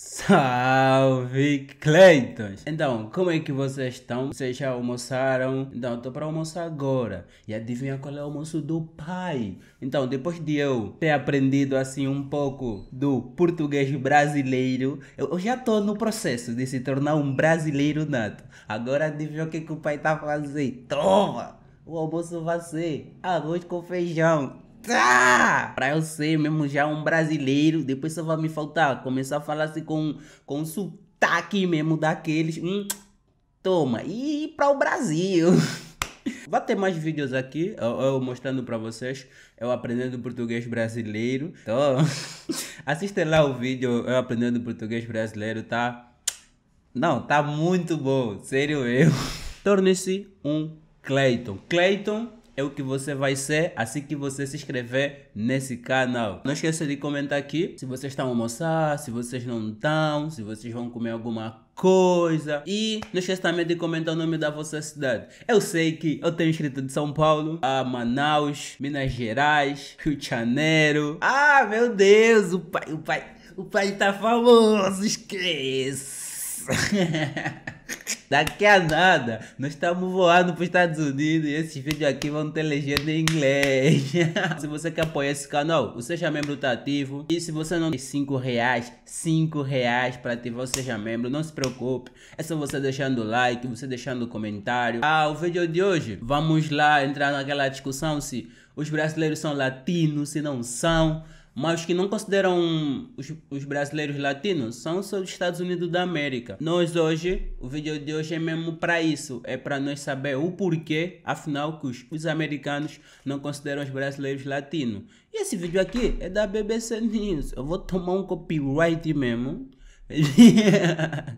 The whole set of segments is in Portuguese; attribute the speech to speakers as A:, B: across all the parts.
A: Salve Cleitons! Então, como é que vocês estão? Vocês já almoçaram? Então, estou para almoçar agora. E adivinha qual é o almoço do pai? Então, depois de eu ter aprendido assim um pouco do português brasileiro, eu já estou no processo de se tornar um brasileiro nato. Agora adivinha o que, que o pai tá fazendo? Toma! O almoço vai ser arroz com feijão. Ah, pra eu ser mesmo já um brasileiro, depois só vai me faltar começar a falar assim com, com um sotaque mesmo daqueles. Hum, toma, e para o Brasil. Vai ter mais vídeos aqui, eu, eu, mostrando pra vocês, eu aprendendo português brasileiro. Então, tá? assistem lá o vídeo, eu aprendendo português brasileiro, tá? Não, tá muito bom, sério eu. Torne-se um Clayton. Clayton é o que você vai ser assim que você se inscrever nesse canal. Não esqueça de comentar aqui se vocês estão a almoçar, se vocês não estão, se vocês vão comer alguma coisa E não esqueça também de comentar o nome da vossa cidade. Eu sei que eu tenho escrito de São Paulo, a Manaus, Minas Gerais, Rio de Janeiro. Ah, meu Deus, o pai, o pai, o pai tá famoso, esquece. Daqui a nada, nós estamos voando para os Estados Unidos e esses vídeos aqui vão ter legenda em inglês. se você quer apoiar esse canal, o Seja é Membro ativo. E se você não tem 5 reais, 5 reais para ativar o Seja é Membro, não se preocupe. É só você deixando o like, você deixando o comentário. Ah, o vídeo de hoje, vamos lá entrar naquela discussão se os brasileiros são latinos, se não são. Mas que não consideram os, os brasileiros latinos são os Estados Unidos da América. Nós hoje, o vídeo de hoje é mesmo para isso, é para nós saber o porquê, afinal, que os, os americanos não consideram os brasileiros latinos. E esse vídeo aqui é da BBC News. Eu vou tomar um copyright mesmo.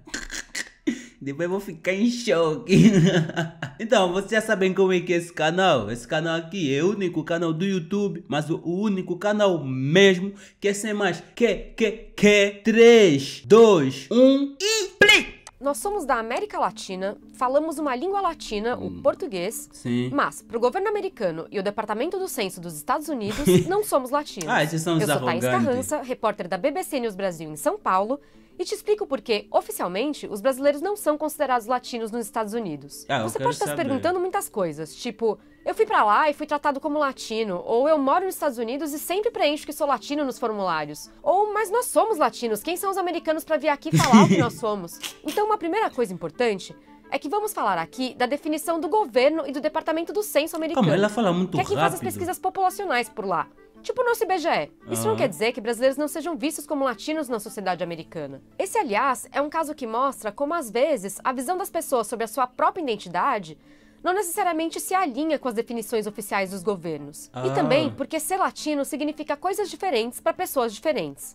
A: Depois eu vou ficar em choque. então, vocês já sabem como é que é esse canal. Esse canal aqui é o único canal do YouTube, mas o único canal mesmo que é sem mais que, que, que, 3, 2,
B: 1 e play! Nós somos da América Latina, falamos uma língua latina, hum. o português, Sim. mas para o governo americano e o Departamento do Censo dos Estados Unidos, não somos latinos. ah, esses são os Eu sou Thais Thaís Carrança, repórter da BBC News Brasil em São Paulo, e te explico porque, oficialmente, os brasileiros não são considerados latinos nos Estados Unidos.
A: Ah, Você pode estar saber. se perguntando
B: muitas coisas, tipo, eu fui para lá e fui tratado como latino, ou eu moro nos Estados Unidos e sempre preencho que sou latino nos formulários, ou mas nós somos latinos, quem são os americanos para vir aqui falar o que nós somos? Então, uma primeira coisa importante é que vamos falar aqui da definição do governo e do Departamento do Censo americano. Como ela fala muito que é quem rápido. faz as pesquisas populacionais por lá. Tipo o nosso IBGE. Isso uhum. não quer dizer que brasileiros não sejam vistos como latinos na sociedade americana. Esse, aliás, é um caso que mostra como, às vezes, a visão das pessoas sobre a sua própria identidade não necessariamente se alinha com as definições oficiais dos governos. E ah. também porque ser latino significa coisas diferentes para pessoas diferentes.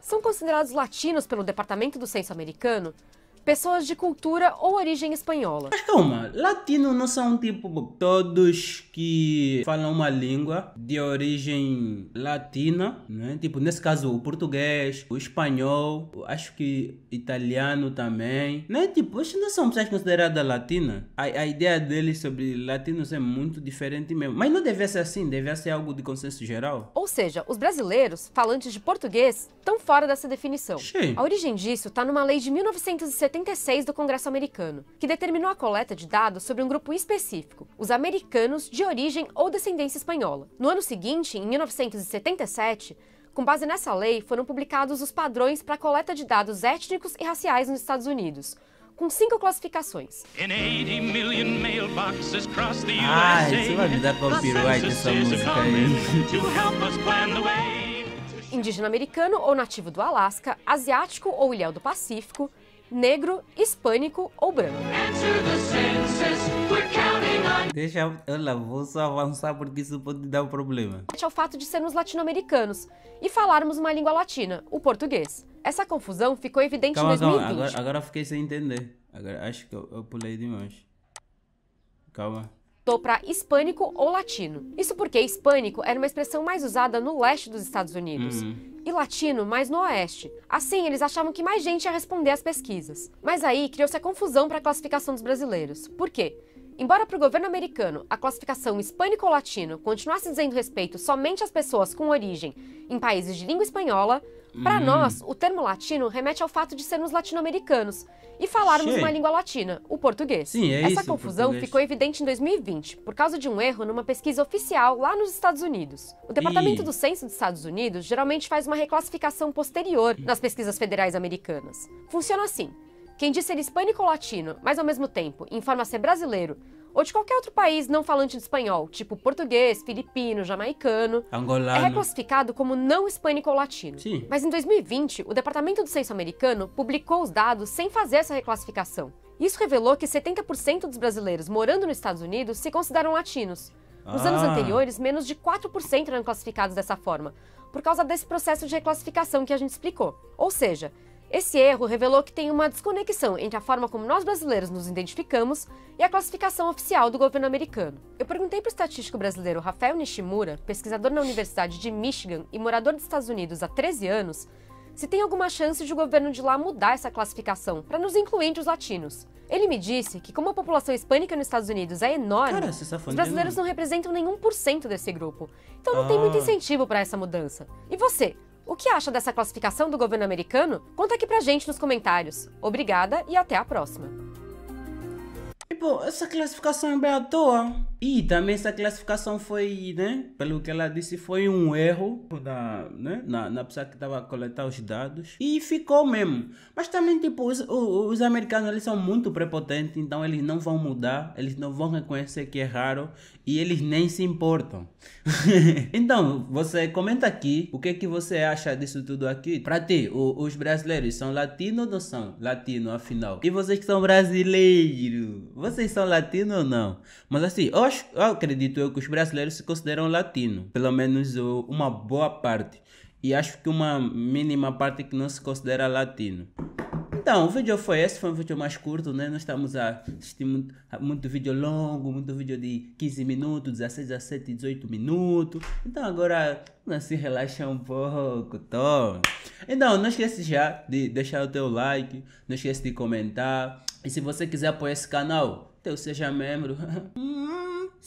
B: São considerados latinos pelo Departamento do Censo Americano pessoas de cultura ou origem espanhola. Mas
A: calma, latinos não são tipo todos que falam uma língua de origem latina, né? Tipo, nesse caso, o português, o espanhol, acho que italiano também. Né? Tipo, esses não são pessoas consideradas latinas. A, a ideia deles sobre latinos é muito diferente mesmo. Mas não devia ser assim, devia ser algo de consenso geral.
B: Ou seja, os brasileiros, falantes de português, estão fora dessa definição. Sim. A origem disso está numa lei de 1970 76 do Congresso americano, que determinou a coleta de dados sobre um grupo específico, os americanos de origem ou descendência espanhola. No ano seguinte, em 1977, com base nessa lei, foram publicados os padrões para a coleta de dados étnicos e raciais nos Estados Unidos, com cinco classificações.
A: Ah, você vai me dar copyright essa música aí.
B: Indígena americano ou nativo do Alasca, asiático ou ilhéu do Pacífico, negro, hispânico ou branco.
A: Deixa, olha, vou só avançar porque isso pode dar um problema.
B: É o fato de sermos latino-americanos e falarmos uma língua latina, o português. Essa confusão ficou evidente calma, em 2020. Calma, agora,
A: agora fiquei sem entender. Agora, acho que eu, eu pulei demais. Calma
B: Tô para hispânico ou latino. Isso porque hispânico era uma expressão mais usada no leste dos Estados Unidos. Uhum e latino mais no oeste. Assim, eles achavam que mais gente ia responder às pesquisas. Mas aí criou-se a confusão para a classificação dos brasileiros. Por quê? Embora para o governo americano a classificação hispânico-latino continuasse dizendo respeito somente às pessoas com origem em países de língua espanhola, para hum. nós, o termo latino remete ao fato de sermos latino-americanos e falarmos Cheio. uma língua latina, o português. Sim, é Essa isso, confusão ficou evidente em 2020 por causa de um erro numa pesquisa oficial lá nos Estados Unidos. O Departamento do Censo dos Estados Unidos geralmente faz uma reclassificação posterior nas pesquisas federais americanas. Funciona assim: quem diz ser hispânico ou latino, mas ao mesmo tempo informa ser brasileiro ou de qualquer outro país não falante de espanhol, tipo português, filipino, jamaicano, é angolano, é classificado como não hispânico ou latino. Sim. Mas em 2020, o Departamento do Censo americano publicou os dados sem fazer essa reclassificação. Isso revelou que 70% dos brasileiros morando nos Estados Unidos se consideram latinos. Nos ah. anos anteriores, menos de 4% eram classificados dessa forma, por causa desse processo de reclassificação que a gente explicou. Ou seja, esse erro revelou que tem uma desconexão entre a forma como nós brasileiros nos identificamos e a classificação oficial do governo americano. Eu perguntei para o estatístico brasileiro Rafael Nishimura, pesquisador na Universidade de Michigan e morador dos Estados Unidos há 13 anos, se tem alguma chance de o governo de lá mudar essa classificação para nos incluir entre os latinos. Ele me disse que, como a população hispânica nos Estados Unidos é enorme, Cara, os é brasileiros não representam nenhum por cento desse grupo,
A: então não ah. tem muito ah. incentivo
B: para essa mudança. E você? O que acha dessa classificação do governo americano? Conta aqui pra gente nos comentários. Obrigada e até a próxima. Bom,
A: tipo, essa classificação é bem à toa. E também essa classificação foi, né, pelo que ela disse, foi um erro da, né, na, na pessoa que estava a coletar os dados. E ficou mesmo. Mas também, tipo, os, os, americanos eles são muito prepotentes, então eles não vão mudar, eles não vão reconhecer que é raro e eles nem se importam. então, você comenta aqui o que, é que você acha disso tudo aqui. Para ti, o, os brasileiros são latinos ou não são latinos, afinal? E vocês que são brasileiros, vocês são latinos ou não? Mas assim, ó acho, eu acredito eu que os brasileiros se consideram latino, pelo menos uma boa parte. E acho que uma mínima parte que não se considera latino. Então, o vídeo foi esse, foi um vídeo mais curto, né? Não estamos a assistir muito, muito, vídeo longo, muito vídeo de 15 minutos, 16, 17, 18 minutos. Então agora se relaxa um pouco, Tom. Então, não esquece já de deixar o teu like, não esquece de comentar. E se você quiser apoiar esse canal, teu seja membro.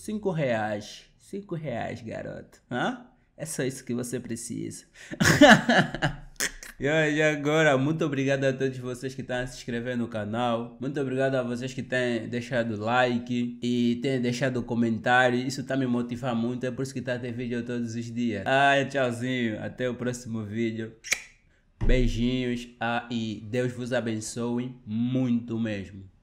A: Cinco reais. Cinco reais, garoto. Hã? É só isso que você precisa. E agora, muito obrigado a todos vocês que estão se inscrevendo no canal. Muito obrigado a vocês que têm deixado like e têm deixado comentário. Isso está me motivando muito, é por isso que está tendo vídeo todos os dias. Ah, tchauzinho, até o próximo vídeo. Beijinhos ah, e Deus vos abençoe muito mesmo.